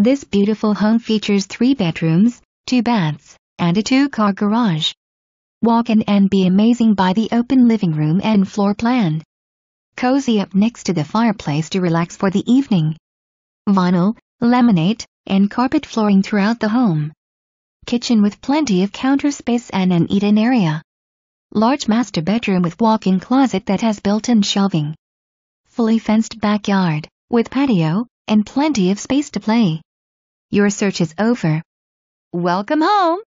This beautiful home features three bedrooms, two baths, and a two-car garage. Walk in and be amazing by the open living room and floor plan. Cozy up next to the fireplace to relax for the evening. Vinyl, laminate, and carpet flooring throughout the home. Kitchen with plenty of counter space and an eat-in area. Large master bedroom with walk-in closet that has built-in shelving. Fully fenced backyard, with patio, and plenty of space to play. Your search is over. Welcome home!